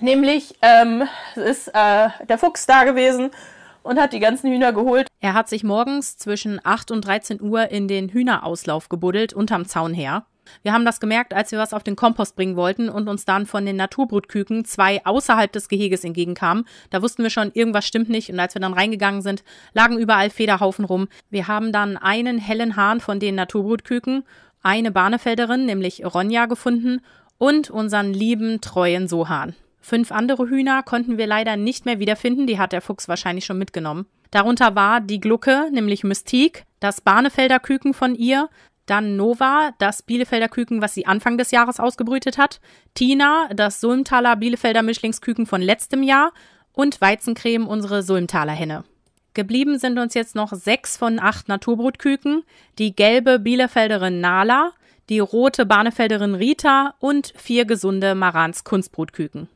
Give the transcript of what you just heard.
Nämlich ähm, ist äh, der Fuchs da gewesen und hat die ganzen Hühner geholt. Er hat sich morgens zwischen 8 und 13 Uhr in den Hühnerauslauf gebuddelt, unterm Zaun her. Wir haben das gemerkt, als wir was auf den Kompost bringen wollten und uns dann von den Naturbrutküken zwei außerhalb des Geheges entgegenkamen. Da wussten wir schon, irgendwas stimmt nicht. Und als wir dann reingegangen sind, lagen überall Federhaufen rum. Wir haben dann einen hellen Hahn von den Naturbrutküken, eine Bahnefelderin, nämlich Ronja, gefunden und unseren lieben, treuen Sohan. Fünf andere Hühner konnten wir leider nicht mehr wiederfinden, die hat der Fuchs wahrscheinlich schon mitgenommen. Darunter war die Glucke, nämlich Mystique, das Barnefelder Küken von ihr, dann Nova, das Bielefelder Küken, was sie Anfang des Jahres ausgebrütet hat, Tina, das Sulmtaler Bielefelder Mischlingsküken von letztem Jahr und Weizencreme, unsere Sulmtaler Henne. Geblieben sind uns jetzt noch sechs von acht Naturbrutküken, die gelbe Bielefelderin Nala, die rote Barnefelderin Rita und vier gesunde Marans Kunstbrutküken.